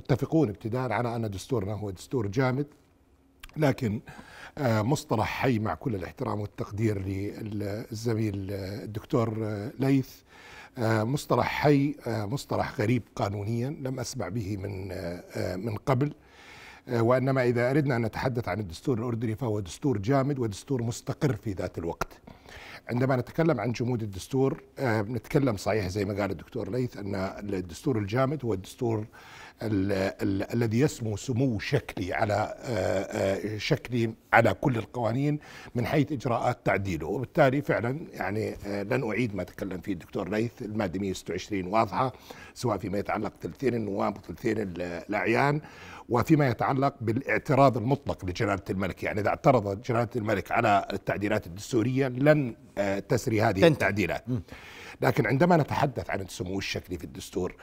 متفقون ابتداء على أن دستورنا هو دستور جامد لكن آه، مصطلح حي مع كل الاحترام والتقدير للزميل آه، الدكتور آه، ليث مصطلح حي مصطلح غريب قانونيا لم اسمع به من من قبل وانما اذا اردنا ان نتحدث عن الدستور الاردني فهو دستور جامد ودستور مستقر في ذات الوقت عندما نتكلم عن جمود الدستور آه، نتكلم صحيح زي ما قال الدكتور ليث أن الدستور الجامد هو الدستور الذي يسمو سمو شكلي على آه، آه، شكلي على كل القوانين من حيث اجراءات تعديله وبالتالي فعلا يعني لن اعيد ما تكلم فيه الدكتور ليث الماده 126 واضحه سواء فيما يتعلق بتمثيل النواب وتمثيل الاعيان وفيما يتعلق بالاعتراض المطلق لجلاله الملك يعني اذا اعترض جلاله الملك على التعديلات الدستوريه لن لن آه، تسري هذه التعديلات لكن عندما نتحدث عن السمو الشكلي في الدستور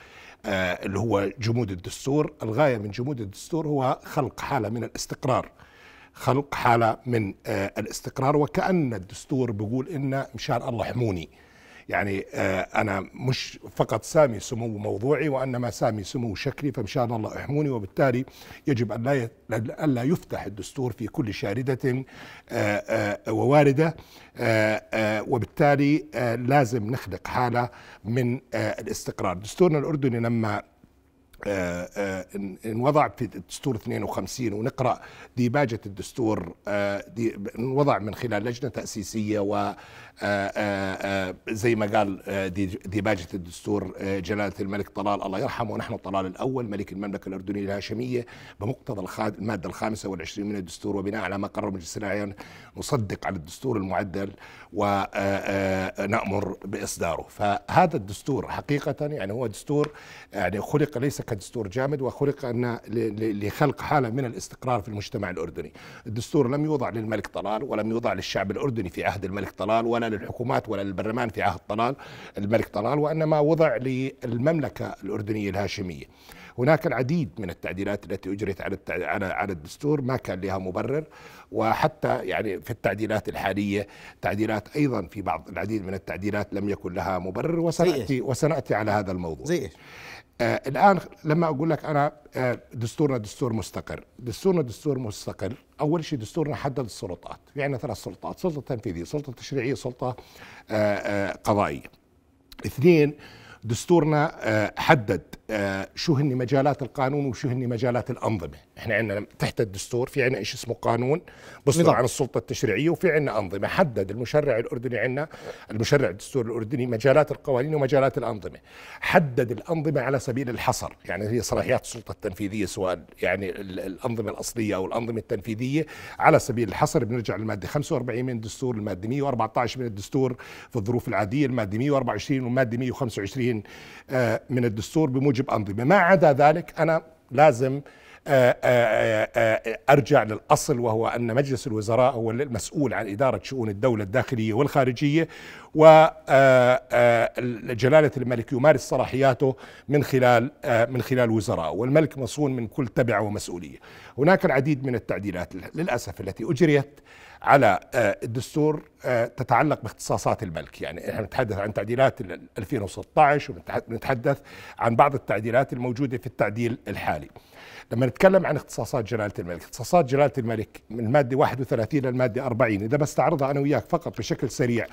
آه، اللي هو جمود الدستور الغاية من جمود الدستور هو خلق حالة من الاستقرار خلق حالة من آه، الاستقرار وكأن الدستور بيقول إن إن شاء الله حموني يعني آه, انا مش فقط سامي سمو موضوعي وانما سامي سمو شكلي فمشان الله احموني وبالتالي يجب ان لا الا يفتح الدستور في كل شارده آه, آه, ووارده وبالتالي لازم نخلق حاله من الاستقرار دستورنا الاردني لما انوضع في الدستور 52 ونقرا ديباجه الدستور انوضع من خلال لجنه تاسيسيه و زي ما قال آه، ديباجة الدستور آه، جلالة الملك طلال الله يرحمه ونحن طلال الأول ملك المملكة الأردنية الهاشمية بمقتضى المادة الخامسة والعشرين من الدستور وبناء على ما قرر مجلس الأعيان نصدق على الدستور المعدل ونأمر آه، بإصداره فهذا الدستور حقيقة يعني هو دستور يعني خلق ليس كدستور جامد وخلق أن لخلق حالة من الاستقرار في المجتمع الأردني الدستور لم يوضع للملك طلال ولم يوضع للشعب الأردني في عهد الملك طلال ولا للحكومات ولا للبرلمان زمان في عهد طلال الملك طلال وإنما وضع للمملكة الأردنية الهاشمية هناك العديد من التعديلات التي اجريت على على على الدستور ما كان لها مبرر وحتى يعني في التعديلات الحاليه تعديلات ايضا في بعض العديد من التعديلات لم يكن لها مبرر وسناتي وسناتي على هذا الموضوع زي آه الان لما اقول لك انا آه، دستورنا دستور مستقر دستورنا دستور مستقر اول شيء دستورنا حدد السلطات في يعني عندنا ثلاث سلطات سلطه تنفيذيه سلطه تشريعيه سلطه آه قضائية اثنين دستورنا آه، حدد آه، شو هن مجالات القانون وشو هن مجالات الانظمه احنا عندنا تحت الدستور في عندنا شيء اسمه قانون بيصدر عن السلطه التشريعيه وفي عندنا انظمه حدد المشرع الاردني عندنا المشرع الدستور الاردني مجالات القوانين ومجالات الانظمه حدد الانظمه على سبيل الحصر يعني هي صلاحيات السلطه التنفيذيه سواء يعني الانظمه الاصليه او الانظمه التنفيذيه على سبيل الحصر بنرجع للماده 45 من الدستور الماده 114 من الدستور في الظروف العاديه الماده 124 والماده 125 آه، من الدستور بموجب يجب أنظمة ما عدا ذلك أنا لازم آه، آه، آه، ارجع للاصل وهو ان مجلس الوزراء هو المسؤول عن اداره شؤون الدوله الداخليه والخارجيه وجلاله الملك يمارس صلاحياته من خلال من خلال وزراء والملك مصون من كل تبع ومسؤوليه. هناك العديد من التعديلات للاسف التي اجريت على الدستور تتعلق باختصاصات الملك يعني احنا نتحدث عن تعديلات 2016 ونتحدث عن بعض التعديلات الموجوده في التعديل الحالي. لما نتكلم عن اختصاصات جلاله الملك اختصاصات جلاله الملك من الماده 31 للماده 40 اذا بستعرضها انا وياك فقط بشكل سريع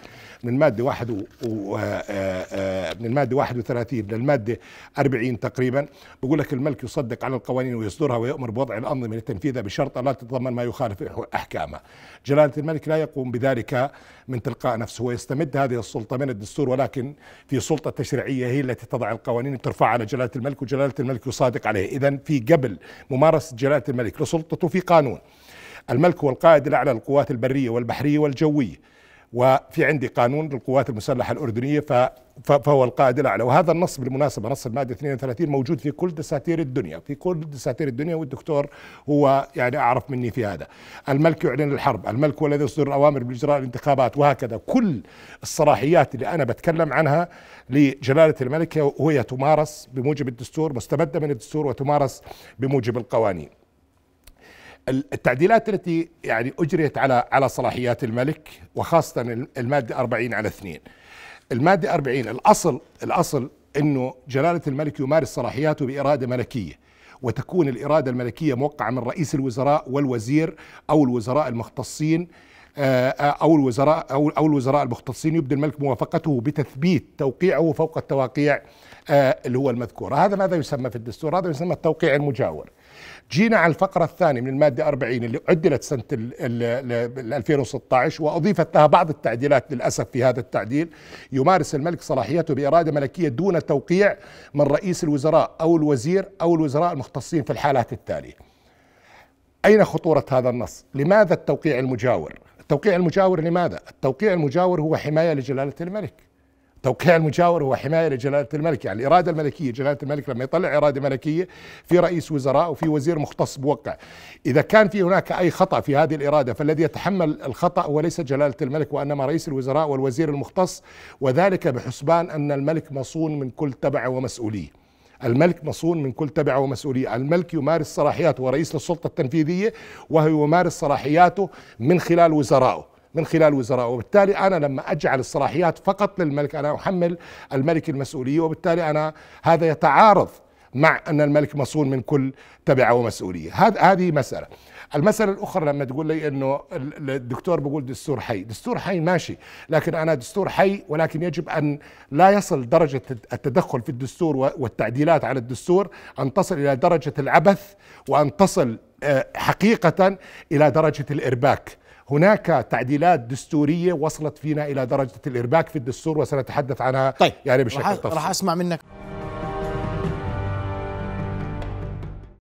من الماده واحد و... و... آه، آه، آه، من الماده 31 للماده 40 تقريبا بقول لك الملك يصدق على القوانين ويصدرها ويؤمر بوضع الانظمه لتنفيذها بشرط لا تتضمن ما يخالف احكامها جلاله الملك لا يقوم بذلك من تلقاء نفسه ويستمد هذه السلطه من الدستور ولكن في سلطه تشريعيه هي التي تضع القوانين ترفع على جلاله الملك وجلاله الملك يصادق عليه اذا في قبل ممارسة جلالة الملك لسلطته في قانون الملك هو القائد الأعلى للقوات البرية والبحرية والجوية وفي عندي قانون للقوات المسلحة الأردنية فهو القائد الأعلى وهذا النص بالمناسبة نص المادة 32 موجود في كل دساتير الدنيا في كل دساتير الدنيا والدكتور هو يعني أعرف مني في هذا الملك يعلن الحرب الملك هو الذي يصدر الأوامر بإجراء الانتخابات وهكذا كل الصلاحيات اللي أنا بتكلم عنها لجلالة الملك وهي تمارس بموجب الدستور مستمدة من الدستور وتمارس بموجب القوانين التعديلات التي يعني اجريت على على صلاحيات الملك وخاصه الماده 40 على 2 الماده 40 الاصل الاصل انه جلاله الملك يمارس صلاحياته باراده ملكيه وتكون الاراده الملكيه موقعه من رئيس الوزراء والوزير او الوزراء المختصين آه، آه، او الوزراء او او الوزراء المختصين يبدي الملك موافقته بتثبيت توقيعه فوق التواقيع آه، اللي هو المذكوره، هذا ماذا يسمى في الدستور؟ هذا يسمى التوقيع المجاور. جينا على الفقرة الثانية من المادة 40 اللي عدلت سنة الـ الـ 2016 وأضيفت لها بعض التعديلات للأسف في هذا التعديل يمارس الملك صلاحيته بإرادة ملكية دون توقيع من رئيس الوزراء أو الوزير أو الوزراء المختصين في الحالات التالية أين خطورة هذا النص؟ لماذا التوقيع المجاور؟ التوقيع المجاور لماذا؟ التوقيع المجاور هو حماية لجلالة الملك توقيع المجاور هو حمايه لجلاله الملك يعني الاراده الملكيه جلاله الملك لما يطلع اراده ملكيه في رئيس وزراء وفي وزير مختص بوقع اذا كان في هناك اي خطا في هذه الاراده فالذي يتحمل الخطا هو ليس جلاله الملك وانما رئيس الوزراء والوزير المختص وذلك بحسبان ان الملك مصون من كل تبع ومسؤوليه الملك مصون من كل تبعه ومسؤولية الملك يمارس صلاحياته ورئيس للسلطة التنفيذية وهو يمارس صلاحياته من خلال وزرائه من خلال وزراء وبالتالي أنا لما أجعل الصلاحيات فقط للملك أنا أحمل الملك المسؤولية وبالتالي أنا هذا يتعارض مع أن الملك مصون من كل تبعه ومسؤولية هذه مسألة المسألة الأخرى لما تقول لي أنه الدكتور بقول دستور حي دستور حي ماشي لكن أنا دستور حي ولكن يجب أن لا يصل درجة التدخل في الدستور والتعديلات على الدستور أن تصل إلى درجة العبث وأن تصل آه، حقيقة إلى درجة الإرباك هناك تعديلات دستورية وصلت فينا إلى درجة الإرباك في الدستور وسنتحدث عنها طيب. يعني بشكل تفصيلي راح أسمع منك